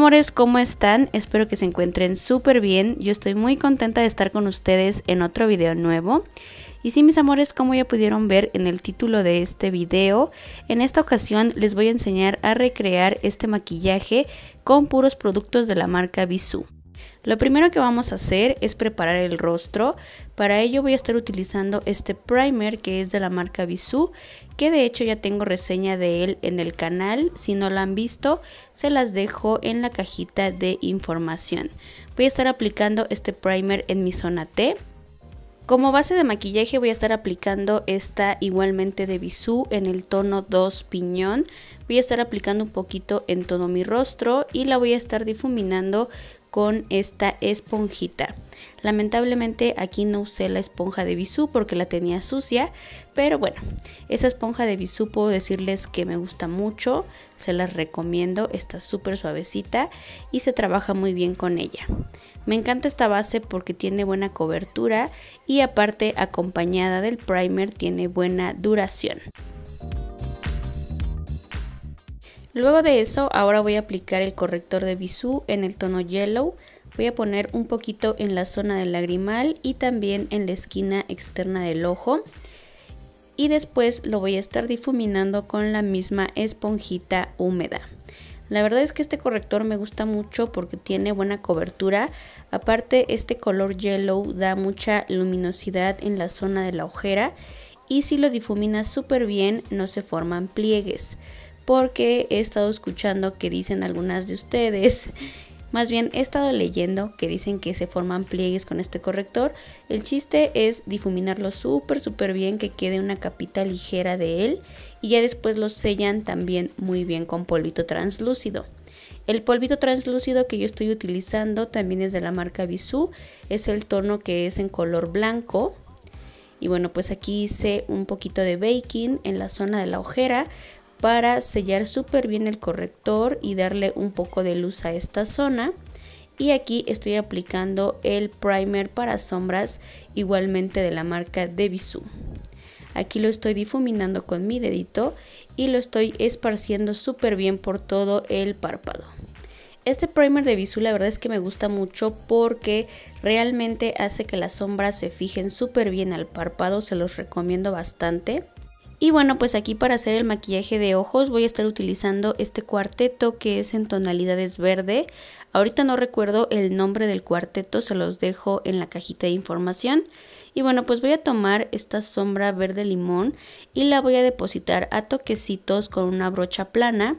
amores, ¿cómo están? Espero que se encuentren súper bien. Yo estoy muy contenta de estar con ustedes en otro video nuevo. Y sí, mis amores, como ya pudieron ver en el título de este video, en esta ocasión les voy a enseñar a recrear este maquillaje con puros productos de la marca Bisú. Lo primero que vamos a hacer es preparar el rostro. Para ello voy a estar utilizando este primer que es de la marca Bisú, que de hecho ya tengo reseña de él en el canal. Si no la han visto, se las dejo en la cajita de información. Voy a estar aplicando este primer en mi zona T. Como base de maquillaje voy a estar aplicando esta igualmente de Bisú en el tono 2 piñón. Voy a estar aplicando un poquito en todo mi rostro y la voy a estar difuminando con esta esponjita. Lamentablemente aquí no usé la esponja de bisú porque la tenía sucia, pero bueno, esa esponja de bisú puedo decirles que me gusta mucho, se las recomiendo, está súper suavecita y se trabaja muy bien con ella. Me encanta esta base porque tiene buena cobertura y aparte acompañada del primer tiene buena duración. Luego de eso, ahora voy a aplicar el corrector de Bisú en el tono Yellow. Voy a poner un poquito en la zona del lagrimal y también en la esquina externa del ojo. Y después lo voy a estar difuminando con la misma esponjita húmeda. La verdad es que este corrector me gusta mucho porque tiene buena cobertura. Aparte, este color yellow da mucha luminosidad en la zona de la ojera y si lo difuminas súper bien no se forman pliegues porque he estado escuchando que dicen algunas de ustedes, más bien he estado leyendo que dicen que se forman pliegues con este corrector. El chiste es difuminarlo súper súper bien, que quede una capita ligera de él y ya después lo sellan también muy bien con polvito translúcido. El polvito translúcido que yo estoy utilizando también es de la marca Bisú, es el tono que es en color blanco. Y bueno, pues aquí hice un poquito de baking en la zona de la ojera para sellar súper bien el corrector y darle un poco de luz a esta zona. Y aquí estoy aplicando el primer para sombras igualmente de la marca Devisu. Aquí lo estoy difuminando con mi dedito y lo estoy esparciendo súper bien por todo el párpado. Este primer de Bisú la verdad es que me gusta mucho porque realmente hace que las sombras se fijen súper bien al párpado, se los recomiendo bastante. Y bueno, pues aquí para hacer el maquillaje de ojos voy a estar utilizando este cuarteto que es en tonalidades verde. Ahorita no recuerdo el nombre del cuarteto, se los dejo en la cajita de información. Y bueno, pues voy a tomar esta sombra verde limón y la voy a depositar a toquecitos con una brocha plana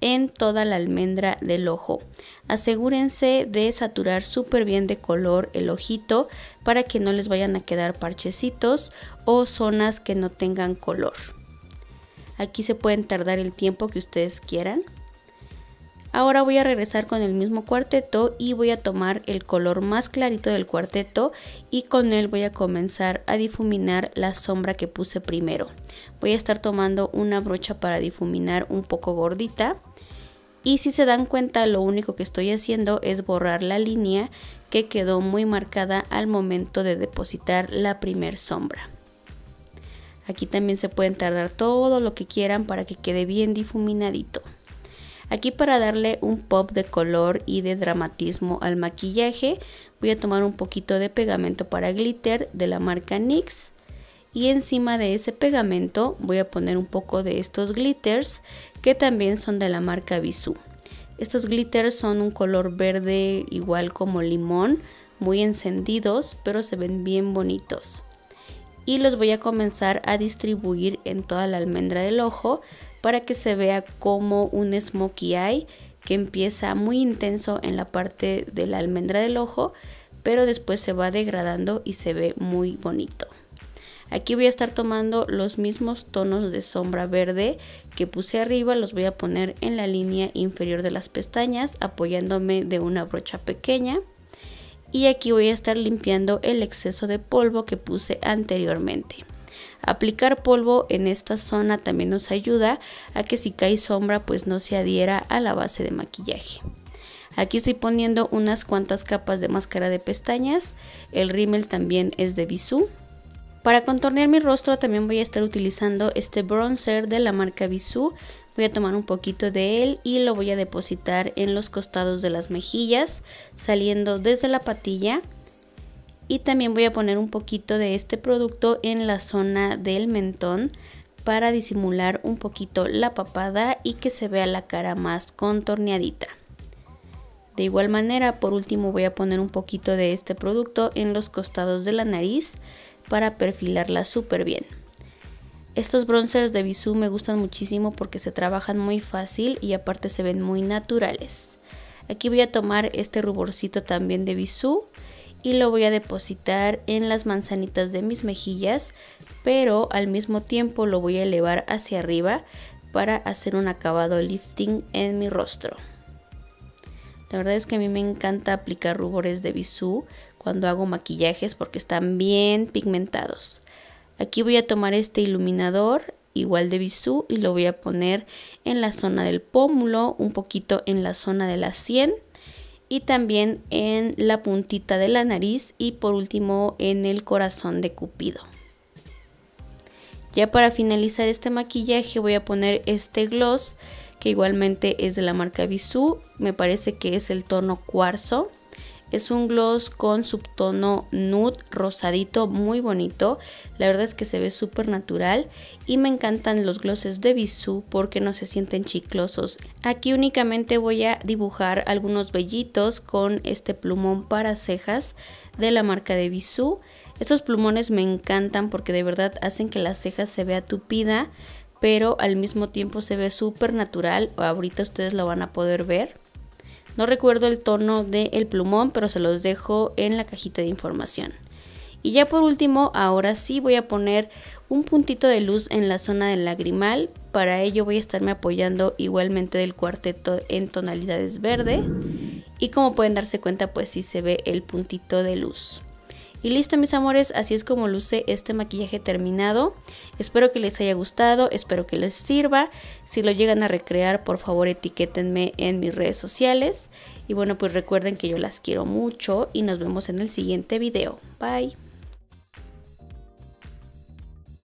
en toda la almendra del ojo. Asegúrense de saturar súper bien de color el ojito para que no les vayan a quedar parchecitos o zonas que no tengan color. Aquí se pueden tardar el tiempo que ustedes quieran. Ahora voy a regresar con el mismo cuarteto y voy a tomar el color más clarito del cuarteto y con él voy a comenzar a difuminar la sombra que puse primero. Voy a estar tomando una brocha para difuminar un poco gordita. Y si se dan cuenta, lo único que estoy haciendo es borrar la línea que quedó muy marcada al momento de depositar la primer sombra. Aquí también se pueden tardar todo lo que quieran para que quede bien difuminadito. Aquí para darle un pop de color y de dramatismo al maquillaje voy a tomar un poquito de pegamento para glitter de la marca NYX y encima de ese pegamento voy a poner un poco de estos glitters que también son de la marca Bisú. Estos glitters son un color verde igual como limón, muy encendidos pero se ven bien bonitos y los voy a comenzar a distribuir en toda la almendra del ojo para que se vea como un smokey eye que empieza muy intenso en la parte de la almendra del ojo pero después se va degradando y se ve muy bonito. Aquí voy a estar tomando los mismos tonos de sombra verde que puse arriba, los voy a poner en la línea inferior de las pestañas apoyándome de una brocha pequeña y aquí voy a estar limpiando el exceso de polvo que puse anteriormente. Aplicar polvo en esta zona también nos ayuda a que si cae sombra pues no se adhiera a la base de maquillaje. Aquí estoy poniendo unas cuantas capas de máscara de pestañas, el rímel también es de Bisú para contornear mi rostro también voy a estar utilizando este bronzer de la marca Bisú. Voy a tomar un poquito de él y lo voy a depositar en los costados de las mejillas, saliendo desde la patilla. Y también voy a poner un poquito de este producto en la zona del mentón para disimular un poquito la papada y que se vea la cara más contorneadita. De igual manera, por último voy a poner un poquito de este producto en los costados de la nariz, para perfilarla súper bien. Estos bronzers de Bisú me gustan muchísimo porque se trabajan muy fácil y aparte se ven muy naturales. Aquí voy a tomar este ruborcito también de Bisú y lo voy a depositar en las manzanitas de mis mejillas, pero al mismo tiempo lo voy a elevar hacia arriba para hacer un acabado lifting en mi rostro. La verdad es que a mí me encanta aplicar rubores de bisú cuando hago maquillajes porque están bien pigmentados. Aquí voy a tomar este iluminador igual de bisú y lo voy a poner en la zona del pómulo, un poquito en la zona de la sien y también en la puntita de la nariz y por último en el corazón de Cupido. Ya para finalizar este maquillaje voy a poner este gloss que igualmente es de la marca Bisú, me parece que es el tono cuarzo. Es un gloss con subtono nude rosadito, muy bonito. La verdad es que se ve súper natural y me encantan los glosses de Bisú porque no se sienten chiclosos. Aquí únicamente voy a dibujar algunos vellitos con este plumón para cejas de la marca de Bisú. Estos plumones me encantan porque de verdad hacen que la ceja se vea tupida, pero al mismo tiempo se ve súper natural. Ahorita ustedes lo van a poder ver. No recuerdo el tono del plumón, pero se los dejo en la cajita de información. Y ya por último, ahora sí voy a poner un puntito de luz en la zona del lagrimal. Para ello voy a estarme apoyando igualmente del cuarteto en tonalidades verde. Y como pueden darse cuenta, pues sí se ve el puntito de luz. Y listo mis amores, así es como luce este maquillaje terminado. Espero que les haya gustado, espero que les sirva. Si lo llegan a recrear, por favor etiquétenme en mis redes sociales. Y bueno, pues recuerden que yo las quiero mucho y nos vemos en el siguiente video. Bye.